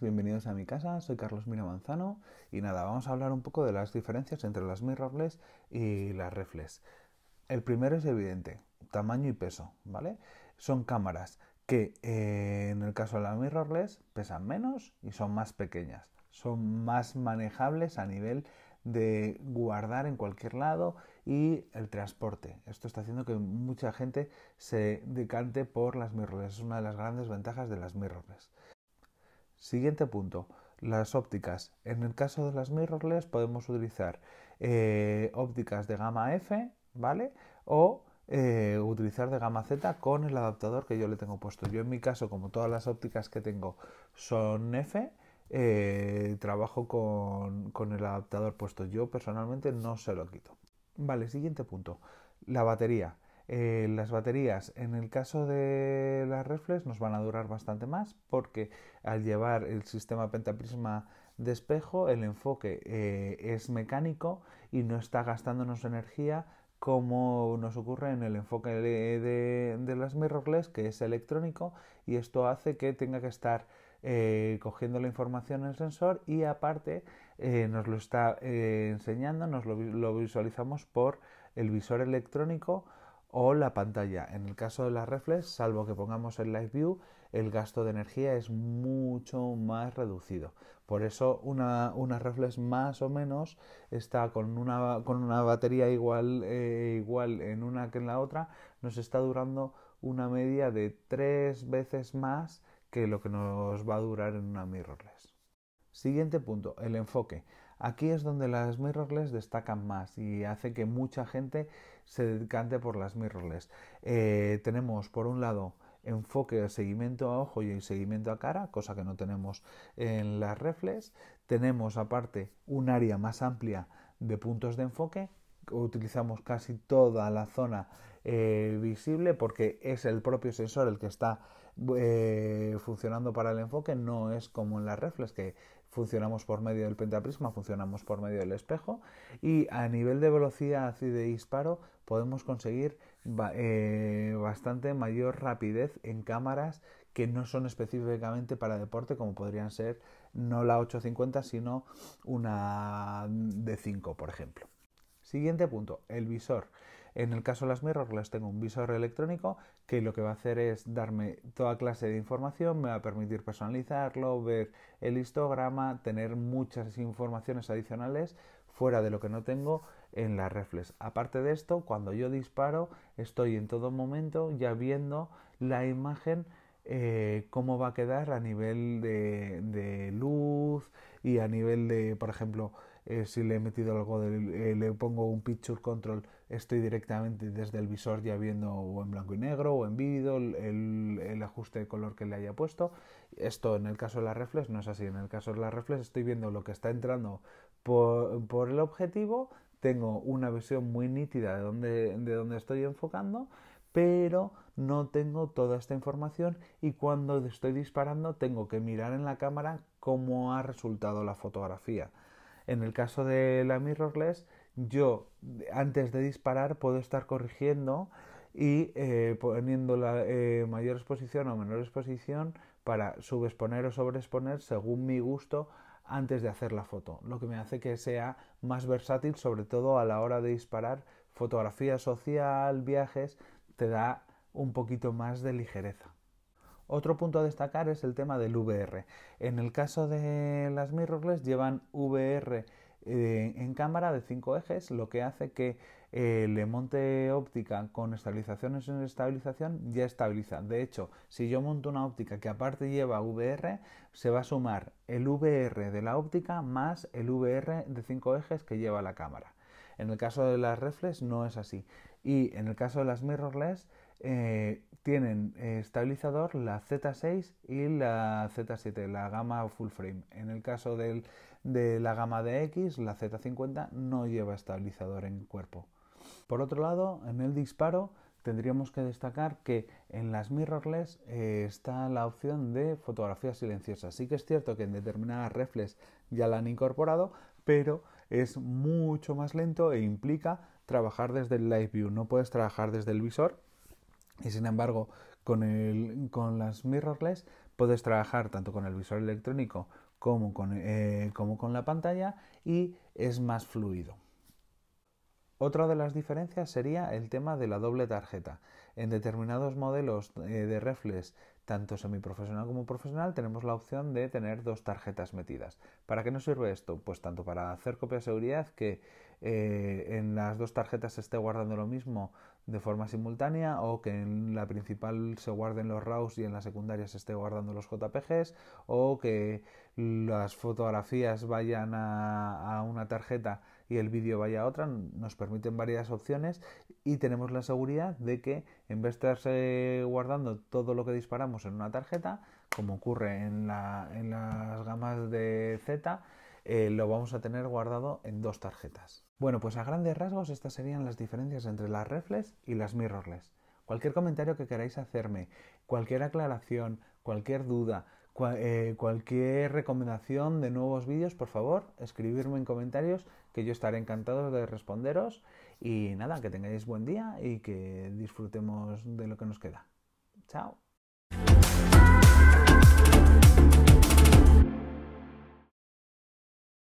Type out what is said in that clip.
bienvenidos a mi casa, soy Carlos Mira Manzano y nada, vamos a hablar un poco de las diferencias entre las mirrorless y las reflex. El primero es evidente, tamaño y peso, ¿vale? Son cámaras que eh, en el caso de las mirrorless pesan menos y son más pequeñas, son más manejables a nivel de guardar en cualquier lado y el transporte. Esto está haciendo que mucha gente se decante por las mirrorless. Es una de las grandes ventajas de las mirrorless. Siguiente punto, las ópticas. En el caso de las mirrorless podemos utilizar eh, ópticas de gama F, ¿vale? O eh, utilizar de gama Z con el adaptador que yo le tengo puesto. Yo en mi caso, como todas las ópticas que tengo son F, eh, trabajo con, con el adaptador puesto. Yo personalmente no se lo quito. Vale, siguiente punto, la batería. Eh, las baterías, en el caso de las reflex, nos van a durar bastante más porque al llevar el sistema pentaprisma de espejo, el enfoque eh, es mecánico y no está gastándonos energía como nos ocurre en el enfoque de, las mirrorless, que es electrónico, y esto hace que tenga que estar eh, cogiendo la información en el sensor y aparte nos lo está enseñando, nos lo visualizamos por el visor electrónico o la pantalla. En el caso de las reflex, salvo que pongamos el Live View, el gasto de energía es mucho más reducido. Por eso una, reflex más o menos está con una, batería igual, eh, igual en una que en la otra, nos está durando una media de tres veces más que lo que nos va a durar en una mirrorless. Siguiente punto, el enfoque. Aquí es donde las mirrorless destacan más y hace que mucha gente se decante por las mirrorless. Eh, tenemos por un lado enfoque de seguimiento a ojo y seguimiento a cara, cosa que no tenemos en las reflex. Tenemos aparte un área más amplia de puntos de enfoque. Utilizamos casi toda la zona eh, visible porque es el propio sensor el que está eh, funcionando para el enfoque, no es como en las reflex que funcionamos por medio del pentaprisma, funcionamos por medio del espejo y a nivel de velocidad y de disparo podemos conseguir eh, bastante mayor rapidez en cámaras que no son específicamente para deporte como podrían ser no la 850 sino una de 5 por ejemplo. Siguiente punto, el visor. En el caso de las mirrorless tengo un visor electrónico que lo que va a hacer es darme toda clase de información, me va a permitir personalizarlo, ver el histograma, tener muchas informaciones adicionales fuera de lo que no tengo en la reflex. Aparte de esto, cuando yo disparo, estoy en todo momento ya viendo la imagen eh, cómo va a quedar a nivel de luz y a nivel de, por ejemplo, eh, si le he metido algo, eh, le pongo un picture control, estoy directamente desde el visor ya viendo o en blanco y negro o en vivido el, ajuste de color que le haya puesto. Esto en el caso de la reflex no es así, en el caso de la reflex estoy viendo lo que está entrando por, el objetivo, tengo una visión muy nítida de dónde, de dónde estoy enfocando, pero no tengo toda esta información y cuando estoy disparando tengo que mirar en la cámara cómo ha resultado la fotografía. En el caso de la mirrorless, yo antes de disparar puedo estar corrigiendo y eh, poniendo la eh, mayor exposición o menor exposición para subexponer o sobreexponer según mi gusto antes de hacer la foto, lo que me hace que sea más versátil, sobre todo a la hora de disparar fotografía social, viajes, te da un poquito más de ligereza. Otro punto a destacar es el tema del VR. En el caso de las mirrorless llevan VR eh, en cámara de 5 ejes, lo que hace que el eh, monte óptica con estabilización en estabilización ya estabiliza. De hecho, si yo monto una óptica que aparte lleva VR, se va a sumar el VR de la óptica más el VR de 5 ejes que lleva la cámara. En el caso de las reflex no es así. Y en el caso de las mirrorless, eh, tienen eh, estabilizador la Z6 y la Z7, la gama full frame. En el caso de la gama de X, la Z50 no lleva estabilizador en cuerpo. Por otro lado, en el disparo tendríamos que destacar que en las mirrorless eh, está la opción de fotografía silenciosa. Sí que es cierto que en determinadas reflex ya la han incorporado, pero es mucho más lento e implica trabajar desde el live view. No puedes trabajar desde el visor y sin embargo, con, las mirrorless puedes trabajar tanto con el visor electrónico eh, como con, la pantalla y es más fluido. Otra de las diferencias sería el tema de la doble tarjeta. En determinados modelos eh, de reflex, tanto semiprofesional como profesional, tenemos la opción de tener dos tarjetas metidas. ¿Para qué nos sirve esto? Pues tanto para hacer copia de seguridad que eh, en las dos tarjetas se esté guardando lo mismo de forma simultánea o que en la principal se guarden los RAWs y en la secundaria se esté guardando los JPGs o que las fotografías vayan a, una tarjeta y el vídeo vaya a otra, nos permiten varias opciones y tenemos la seguridad de que en vez de estarse guardando todo lo que disparamos en una tarjeta, como ocurre en las gamas de Z, eh, lo vamos a tener guardado en dos tarjetas. Bueno, pues a grandes rasgos estas serían las diferencias entre las reflex y las mirrorless. Cualquier comentario que queráis hacerme, cualquier aclaración, cualquier duda, eh, cualquier recomendación de nuevos vídeos, por favor, escribirme en comentarios que yo estaré encantado de responderos. Y nada, que tengáis buen día y que disfrutemos de lo que nos queda. Chao.